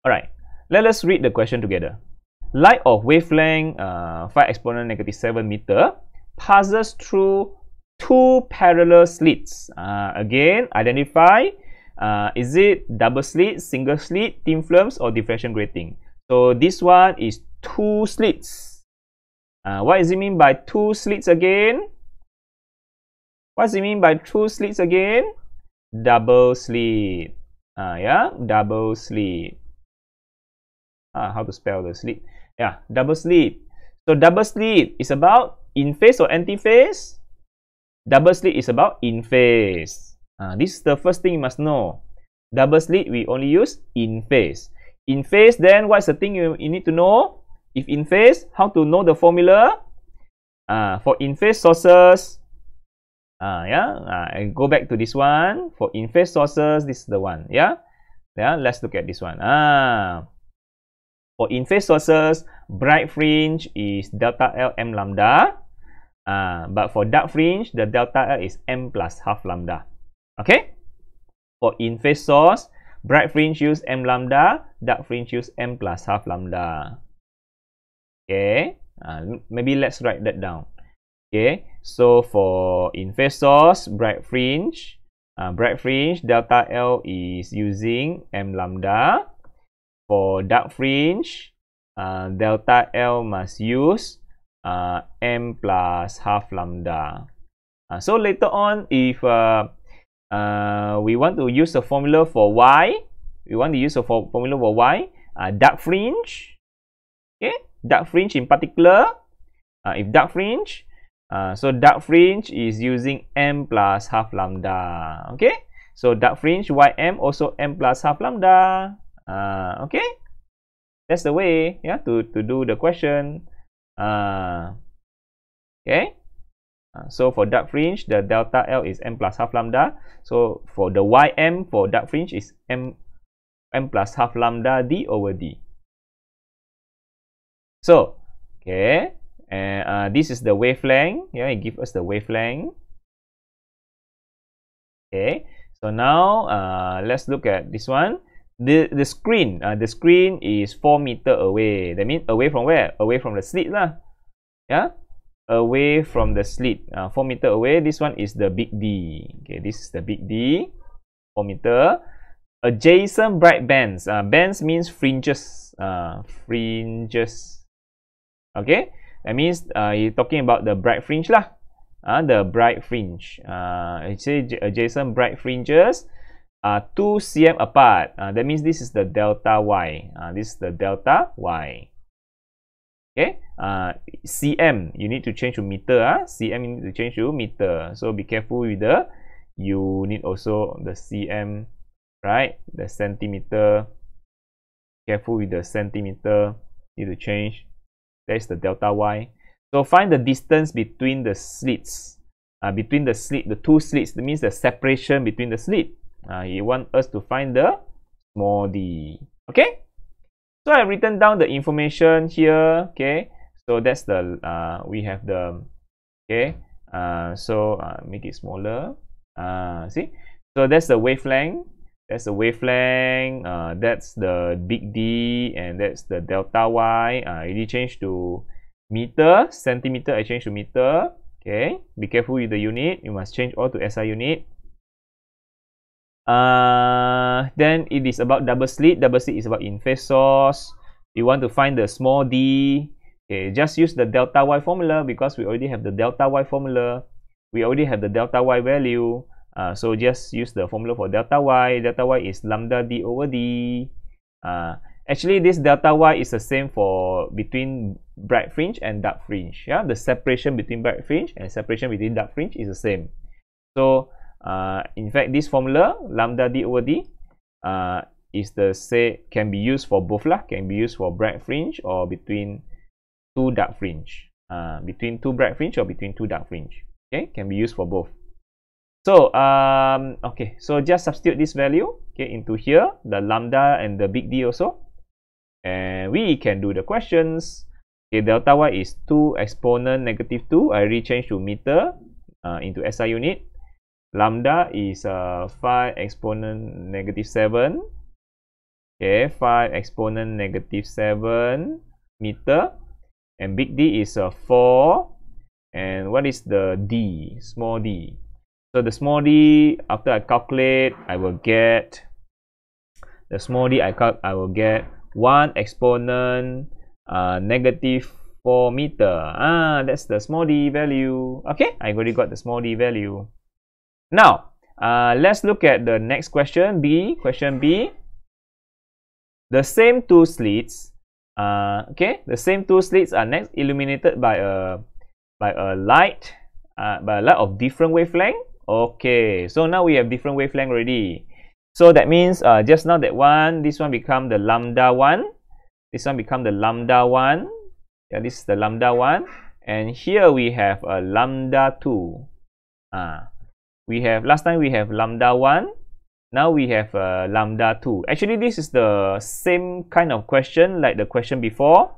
Alright, let us read the question together. Light of wavelength uh, 5 exponent negative 7 meter passes through two parallel slits. Uh, again, identify uh, is it double slit, single slit, thin films, or diffraction grating? So this one is two slits. Uh, what does it mean by two slits again? What does it mean by two slits again? Double slit. Uh, yeah, double slit. uh, how to spell the sleep. Yeah, double slit. So double slit is about in phase or anti phase. Double slit is about in phase. Uh, ah, this is the first thing you must know. Double slit we only use in phase. In phase, then what's the thing you, you need to know? If in phase, how to know the formula? Uh, for in phase sources, uh, yeah, uh, and go back to this one. For in phase sources, this is the one. Yeah, yeah. Let's look at this one. Ah. For in-phase sources, bright fringe is delta L m lambda. Uh, but for dark fringe, the delta L is m plus half lambda. Okay? For in-phase source, bright fringe use m lambda, dark fringe use m plus half lambda. Okay? Uh, maybe let's write that down. Okay? So, for in-phase source, bright fringe, uh, bright fringe, delta L is using m lambda. for dark fringe, uh, delta L must use uh, M plus half lambda. Uh, so later on, if uh, uh, we want to use a formula for Y, we want to use a for formula for Y, uh, dark fringe, okay, dark fringe in particular, if dark fringe, so dark fringe is using M plus half lambda, okay? So dark fringe, Ym also M plus half lambda. Uh, okay? That's the way yeah, to, to do the question. Uh, okay? Uh, so for dark fringe, the delta L is m plus half lambda. So for the ym for dark fringe is m, m plus half lambda d over d. So, okay, and uh, this is the wavelength. Yeah, it gives us the wavelength. Okay, so now uh, let's look at this one the the screen uh, the screen is 4 meter away that means away from where away from the slit lah yeah away from the slit uh, 4 meter away this one is the big d okay this is the big d 4 meter adjacent bright bands uh, bands means fringes uh, fringes okay that means uh, you're talking about the bright fringe lah uh, the bright fringe uh, it say adjacent bright fringes uh, 2 cm apart. Uh, that means this is the delta y. Uh, this is the delta y. Okay, uh, cm, you need to change to meter. Uh. cm, you need to change to meter. So be careful with the You need also, the cm, right? The centimeter. Careful with the centimeter. You need to change. That is the delta y. So find the distance between the slits. Uh, between the slit, the two slits, that means the separation between the slit. Uh, he want us to find the small d. Okay? So I've written down the information here. Okay? So that's the, uh, we have the, okay? Uh, so uh, make it smaller. Uh, see? So that's the wavelength. That's the wavelength. Uh, that's the big D. And that's the delta Y. Uh, I uh, already changed to meter, centimeter. I changed to meter. Okay? Be careful with the unit. You must change all to SI unit. Uh, then it is about double slit. Double slit is about source. You want to find the small d. Okay, just use the delta y formula because we already have the delta y formula. We already have the delta y value. Uh, so just use the formula for delta y. Delta y is lambda d over d. Uh, actually, this delta y is the same for between bright fringe and dark fringe. Yeah, the separation between bright fringe and separation between dark fringe is the same. So uh, in fact, this formula, lambda d over d, uh, is the say can be used for both lah, can be used for bright fringe or between two dark fringe. Uh, between two bright fringe or between two dark fringe. Okay, can be used for both. So, um, okay, so just substitute this value okay, into here, the lambda and the big D also. And we can do the questions. Okay, delta y is 2 exponent negative 2. I already to meter uh, into SI unit lambda is uh, 5 exponent negative 7 okay 5 exponent negative 7 meter and big D is uh, 4 and what is the D small d so the small d after I calculate I will get the small d I, cal I will get 1 exponent uh, negative 4 meter ah that's the small d value okay I already got the small d value now, uh, let's look at the next question, B. Question B. The same two slits, uh, okay, the same two slits are next illuminated by a, by a light, uh, by a light of different wavelength. Okay, so now we have different wavelength already. So that means uh, just now that one, this one become the lambda one, this one become the lambda one, yeah, this is the lambda one, and here we have a lambda two. Uh, we have last time we have lambda 1 now we have uh, lambda 2 actually this is the same kind of question like the question before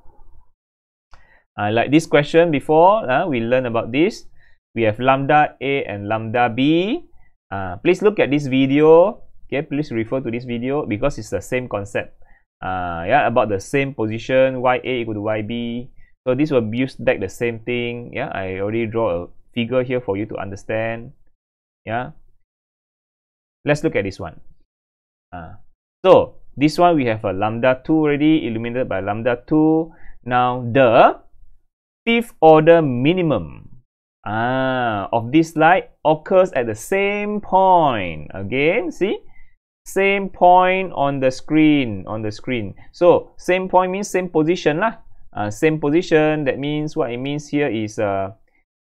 uh, like this question before uh, we learned about this we have lambda a and lambda b uh, please look at this video okay please refer to this video because it's the same concept uh, yeah about the same position ya equal to yb so this will use back the same thing yeah i already draw a figure here for you to understand yeah let's look at this one uh, so this one we have a lambda 2 already illuminated by lambda 2 now the fifth order minimum uh, of this light occurs at the same point again see same point on the screen on the screen so same point means same position lah uh, same position that means what it means here is uh,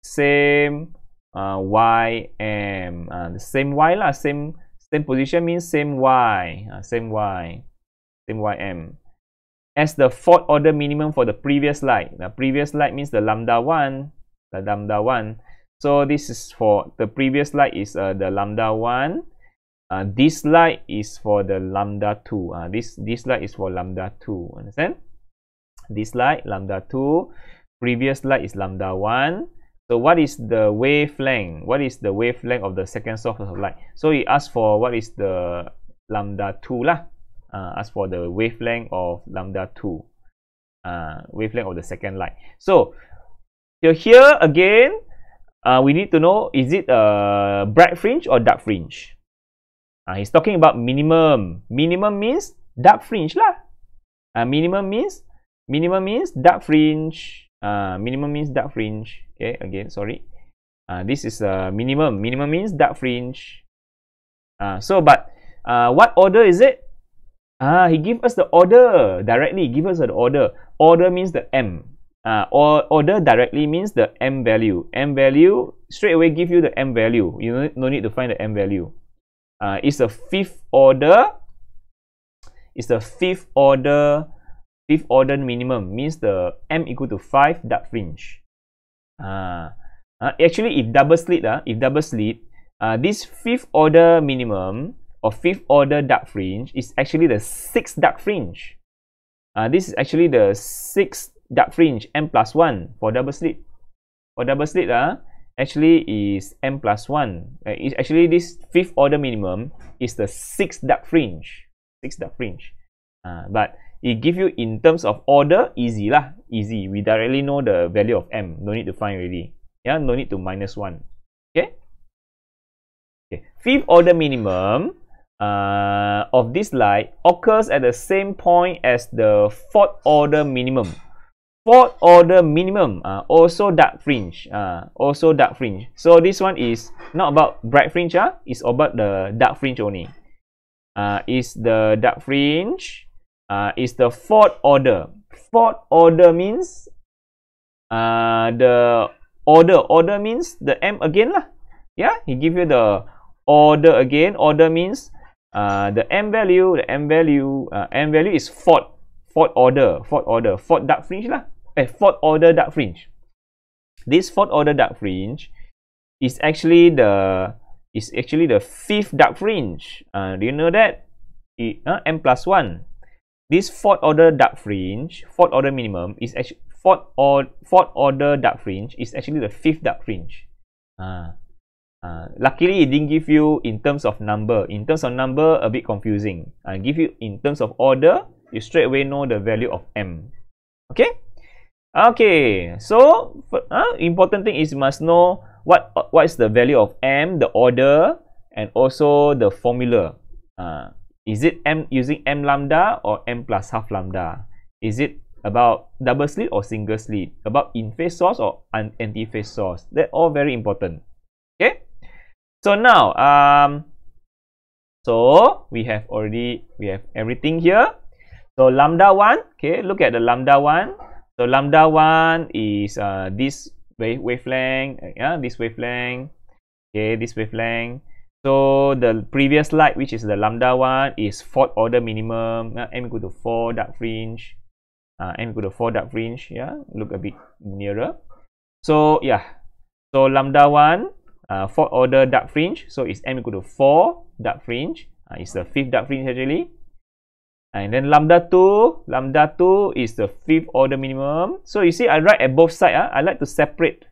same uh, ym uh, the same y lah same same position means same y uh, same y same ym as the fourth order minimum for the previous light the previous light means the lambda 1 the lambda 1 so this is for the previous light is uh, the lambda 1 uh, this light is for the lambda 2 uh, this this light is for lambda 2 understand this light lambda 2 previous light is lambda 1 so what is the wavelength? What is the wavelength of the second source of light? So it asks for what is the lambda 2 lah. Uh, ask for the wavelength of lambda 2. Uh, wavelength of the second light. So, so here again, uh, we need to know is it a bright fringe or dark fringe? Uh, he's talking about minimum. Minimum means dark fringe lah. Uh, minimum means minimum means dark fringe uh, minimum means dark fringe okay again sorry uh, this is a uh, minimum minimum means dark fringe uh, so but uh, what order is it ah he give us the order directly give us an order order means the m uh, or order directly means the m value m value straight away give you the m value you no, no need to find the m value uh, it's the fifth order it's the fifth order fifth order minimum means the m equal to 5 dark fringe uh, uh, actually if double slit uh, if double slit uh, this fifth order minimum or fifth order dark fringe is actually the sixth dark fringe uh, this is actually the sixth dark fringe m plus 1 for double slit for double slit uh, actually is m plus 1 uh, actually this fifth order minimum is the sixth dark fringe sixth dark fringe uh, but it gives you in terms of order, easy lah, easy. We directly know the value of m. No need to find really. Yeah, no need to minus 1. Okay? okay. Fifth order minimum uh, of this line occurs at the same point as the fourth order minimum. Fourth order minimum, uh, also dark fringe, uh, also dark fringe. So this one is not about bright fringe, uh, it's about the dark fringe only. Uh, is the dark fringe uh, is the fourth order. Fourth order means uh, the order. Order means the M again lah. Yeah, he give you the order again. Order means uh, the M value. The M value. Uh, M value is fourth. Fourth order. Fourth order. Fourth dark fringe lah. Eh, fourth order dark fringe. This fourth order dark fringe is actually the is actually the fifth dark fringe. Uh, do you know that? It, uh, M plus one this fourth order dark fringe, fourth order minimum is actually fourth or fourth order dark fringe is actually the fifth dark fringe. Uh, uh, luckily, it didn't give you in terms of number. In terms of number, a bit confusing. I uh, give you in terms of order, you straight away know the value of m. Okay. Okay. So uh, important thing is you must know what what is the value of m, the order, and also the formula. Uh, is it m using m lambda or m plus half lambda? Is it about double slit or single slit? About in-phase source or anti-phase source? They're all very important. Okay. So now, um, so we have already we have everything here. So lambda one. Okay, look at the lambda one. So lambda one is uh, this wave wavelength. Uh, yeah, this wavelength. Okay, this wavelength. So the previous light, which is the lambda one, is fourth order minimum. Uh, m equal to four dark fringe. Uh, m equal to four dark fringe. Yeah, look a bit nearer. So yeah, so lambda one, uh, fourth order dark fringe. So it's m equal to four dark fringe. Uh, it's the fifth dark fringe actually. And then lambda 2, lambda 2 is the fifth order minimum. So you see, I write at both sides. Uh, ah. I like to separate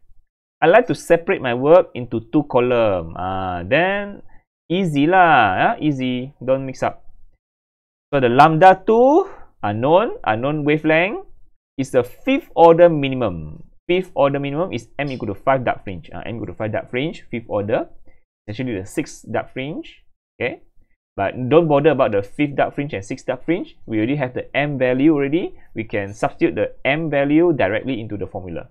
I like to separate my work into two column. Uh, then easy lah, easy. Don't mix up. So the lambda 2, unknown, unknown wavelength, is the fifth order minimum. Fifth order minimum is m equal to 5 dark fringe. Uh, m equal to 5 dark fringe, fifth order. Actually the sixth dark fringe. Okay. But don't bother about the fifth dark fringe and sixth dark fringe. We already have the m value already. We can substitute the m value directly into the formula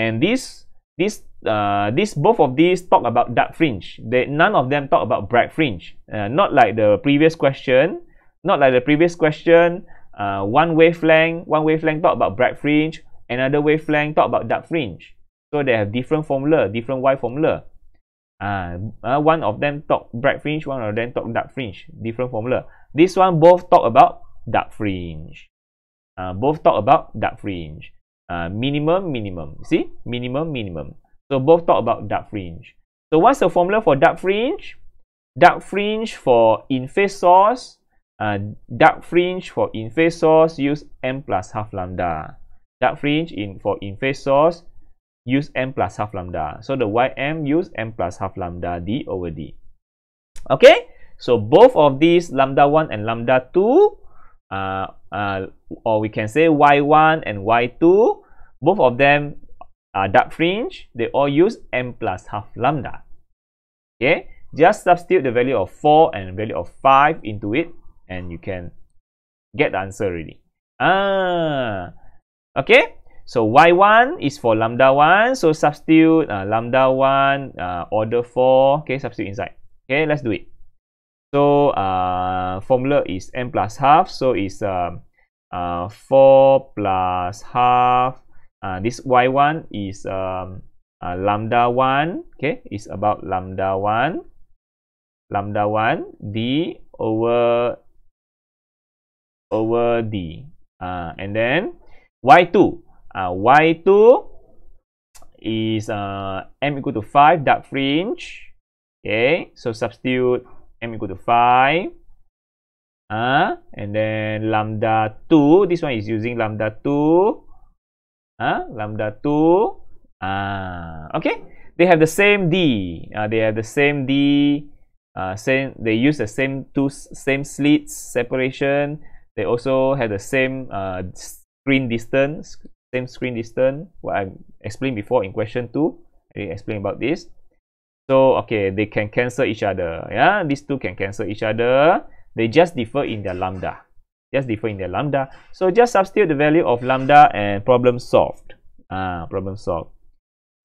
and this, this, uh, both of these talk about dark fringe they, none of them talk about bright fringe uh, not like the previous question not like the previous question uh, one wavelength one wavelength talk about bright fringe another wavelength talk about dark fringe so they have different formula different y formula uh, uh, one of them talk bright fringe one of them talk dark fringe different formula this one both talk about dark fringe uh, both talk about dark fringe uh, minimum, minimum. See, minimum, minimum. So both talk about dark fringe. So what's the formula for dark fringe? Dark fringe for in-phase source. Uh, dark fringe for in-phase source use m plus half lambda. Dark fringe in for in-phase source use m plus half lambda. So the ym use m plus half lambda d over d. Okay, so both of these lambda 1 and lambda 2 uh, uh, or we can say Y1 and Y2, both of them are dark fringe, they all use M plus half lambda. Okay, just substitute the value of 4 and value of 5 into it and you can get the answer already. Ah, okay. So y1 is for lambda 1. So substitute uh, lambda 1, uh, order 4. Okay, substitute inside. Okay, let's do it. So uh, formula is n plus half. So it's um, uh, 4 plus half. Uh, this y1 is um, uh, lambda 1. Okay, it's about lambda 1. Lambda 1 d over over d. Uh, and then y2. Uh, y2 is uh, m equal to 5 dark fringe. Okay, so substitute m equal to 5. Uh, ah, and then lambda 2. This one is using lambda 2. Uh, ah, lambda 2. Uh, ah, okay. They have the same d. Uh, they have the same d. Uh, same, they use the same two same slits separation. They also have the same uh, screen distance, same screen distance. What I explained before in question two, I explain about this. So, okay, they can cancel each other. Yeah, these two can cancel each other. They just differ in their lambda. Just differ in their lambda. So, just substitute the value of lambda and problem solved. Ah, problem solved.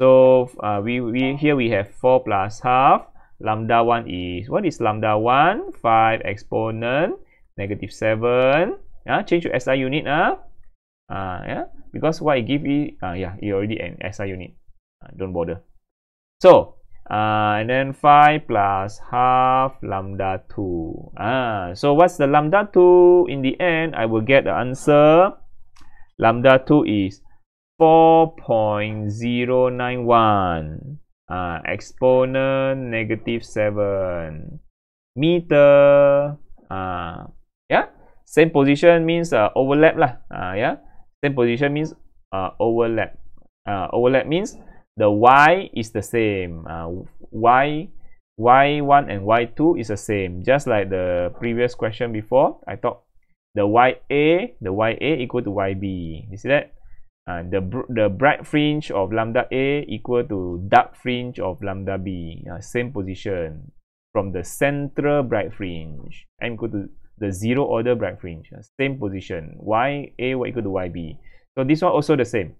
So, uh, we, we here we have 4 plus half. Lambda 1 is, what is lambda 1? 5 exponent, negative 7. Yeah, change to SI unit. Ah, uh, yeah, because what I give it uh, yeah, you already an SI unit. Uh, don't bother. So, uh, and then 5 plus half lambda 2. Uh, ah, so what's the lambda 2? In the end, I will get the answer. Lambda 2 is 4.091 uh, ah, exponent negative 7 meter. Uh, yeah, same position means uh, overlap. Lah. Uh, yeah, same position means uh, overlap. Uh, overlap means the y is the same uh, y y1 and y2 is the same just like the previous question before i thought the ya the ya equal to yb you see that uh, the the bright fringe of lambda a equal to dark fringe of lambda b uh, same position from the central bright fringe m equal to the zero order bright fringe uh, same position y a y equal to yb so this one also the same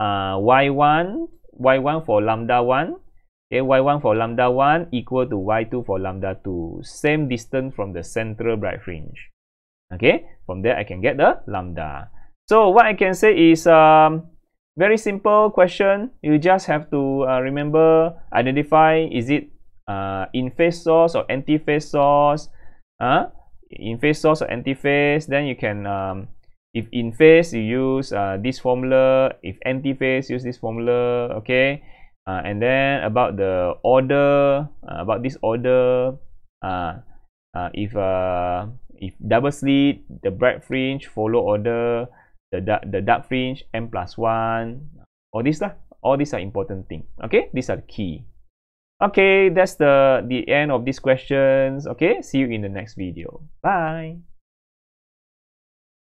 uh, y1 y1 for lambda 1 okay y1 for lambda 1 equal to y2 for lambda 2 same distance from the central bright fringe okay from there i can get the lambda so what i can say is um very simple question you just have to uh, remember identify is it uh, in phase source or anti-phase source uh, in phase source or anti-phase then you can um, if in phase you use uh, this formula if empty phase use this formula okay uh, and then about the order uh, about this order uh, uh, if uh, if double slit the bright fringe follow order the dark, the dark fringe n plus 1 all this lah all these are important thing okay these are the key okay that's the the end of these questions okay see you in the next video bye